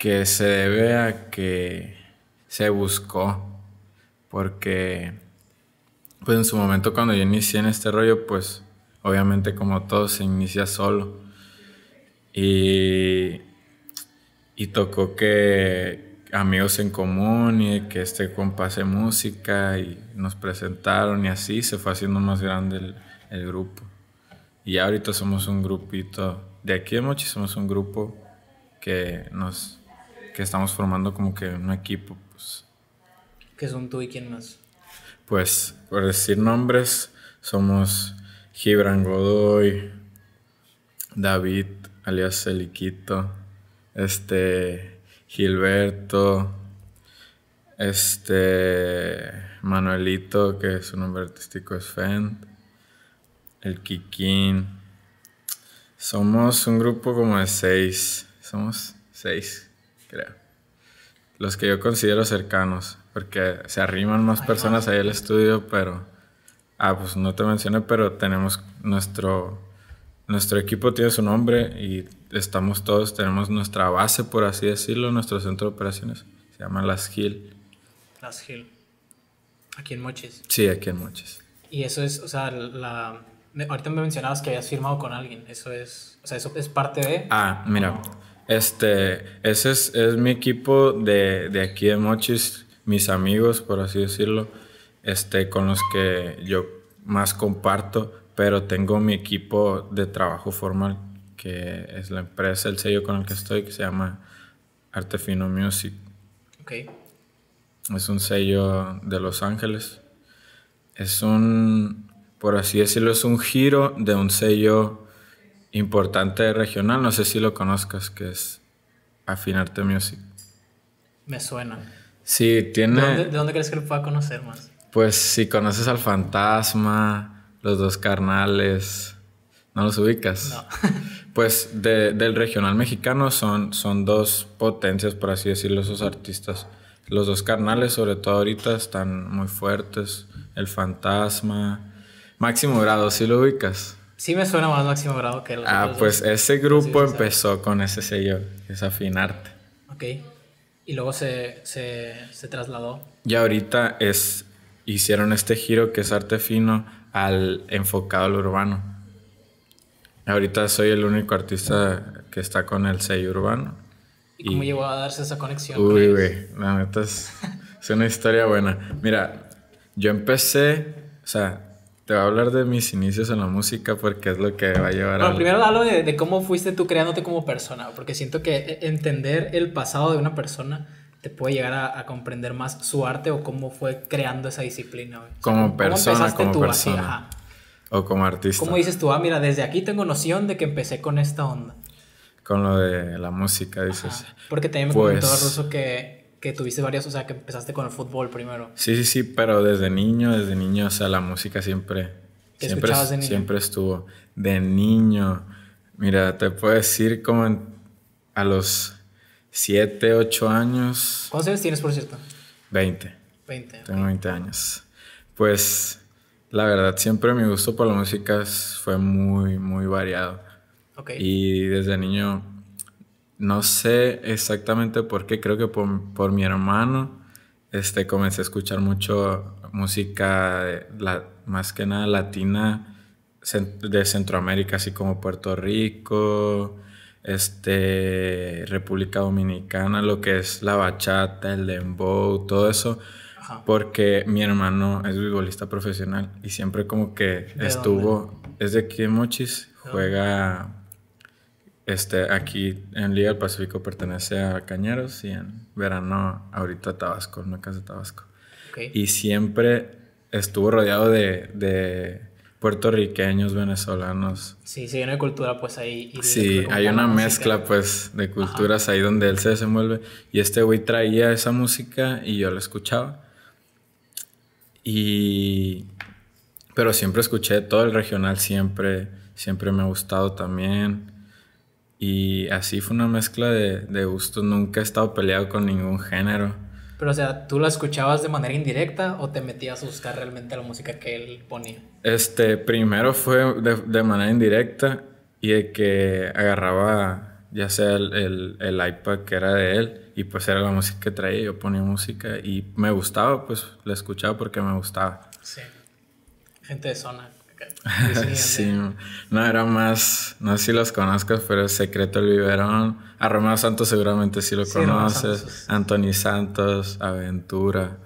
que se debe a que se buscó, porque pues en su momento cuando yo inicié en este rollo, pues obviamente como todo se inicia solo. Y, tocó que amigos en común y que este compa hace música y nos presentaron y así se fue haciendo más grande el, grupo. Y ahorita somos un grupito, de aquí de Mochi somos un grupo que nos estamos formando como que un equipo. Pues. ¿Qué son tú y quién más? Pues, por decir nombres, somos Gibran Godoy, David, alias Eliquito, este, Gilberto, este, Manuelito, que su nombre artístico es Fend, el Kikín. Somos un grupo como de seis, somos seis creo. Los que yo considero cercanos, porque se arriman más personas ahí al estudio, pero... Ah, pues no te mencioné, pero tenemos nuestro... Nuestro equipo tiene su nombre y estamos todos, tenemos nuestra base, por así decirlo, nuestro centro de operaciones. Se llama Las Gil Las Gil, Aquí en Moches. Sí, aquí en Moches. Y eso es, o sea, la... Ahorita me mencionabas que habías firmado con alguien. Eso es, o sea, eso es parte de... Ah, mira. Este, ese es, mi equipo de, aquí de Mochis, mis amigos, por así decirlo, este, con los que yo más comparto, pero tengo mi equipo de trabajo formal, que es la empresa, el sello con el que estoy, que se llama Artefino Music. Ok. Es un sello de Los Ángeles. Es un, por así decirlo, es un giro de un sello importante regional, no sé si lo conozcas, que es Afinarte Music. Me suena. Sí, tiene... ¿De dónde, crees que lo pueda conocer más? Pues si conoces al fantasma, los dos carnales, ¿no los ubicas? No. pues del regional mexicano son, son dos potencias, por así decirlo, esos artistas. Los dos carnales, sobre todo ahorita, están muy fuertes. El fantasma. Máximo grado, ¿sí lo ubicas? Sí me suena más máximo grado que el Ah, pues ese grupo empezó con ese sello, arte. Ok. Y luego se, trasladó. Y ahorita es, hicieron este giro que es arte fino al enfocado al urbano. Ahorita soy el único artista que está con el sello urbano. ¿Y, cómo llegó a darse esa conexión? Uy, güey, la neta es, es una historia buena. Mira, yo empecé, o sea, te voy a hablar de mis inicios en la música porque es lo que va a llevar bueno, Primero hablo de, cómo fuiste tú creándote como persona, porque siento que eh, entender el pasado de una persona te puede llegar a, comprender más su arte o cómo fue creando esa disciplina. como persona, como persona. o como artista. ¿Cómo dices tú, ah, mira, desde aquí tengo noción de que empecé con esta onda? Con lo de la música, dices. porque también me pues... comentó Ruso que que tuviste varias, o sea, que empezaste con el fútbol primero. Sí, sí, sí, pero desde niño, desde niño, o sea, la música siempre, siempre, de niño? siempre estuvo. De niño, mira, te puedo decir como a los 7, 8 años. ¿Cuántos años tienes, por cierto? 20. 20. Tengo 20 años. Pues, la verdad, siempre mi gusto por la música fue muy, muy variado. Y desde niño no sé exactamente por qué, creo que por, mi hermano este, comencé a escuchar mucho música la, más que nada latina de Centroamérica, así como Puerto Rico, este, República Dominicana, lo que es la bachata, el dembow, todo eso, porque mi hermano es futbolista profesional y siempre como que estuvo, desde es de aquí Mochis, juega este, aquí en Liga del Pacífico pertenece a Cañeros y en verano ahorita a Tabasco, casa de Tabasco. Y siempre estuvo rodeado de, puertorriqueños, venezolanos. Sí, sí, hay una cultura pues ahí. sí, hay una mezcla pues de culturas ahí donde él se desenvuelve. Y este güey traía esa música y yo la escuchaba. Y... Pero siempre escuché todo el regional, siempre, siempre me ha gustado también. Y así fue una mezcla de, de gustos. Nunca he estado peleado con ningún género. Pero, o sea, ¿tú la escuchabas de manera indirecta o te metías a buscar realmente la música que él ponía? Este, primero fue de, de manera indirecta y de que agarraba ya sea el, el, el, iPad que era de él y pues era la música que traía. Yo ponía música y me gustaba, pues la escuchaba porque me gustaba. Sí. Gente de zona. sí, no, era más, no sé si los conozcas, pero El Secreto el Biberón. A Romeo Santos seguramente sí lo conoces. Anthony Santos, Aventura.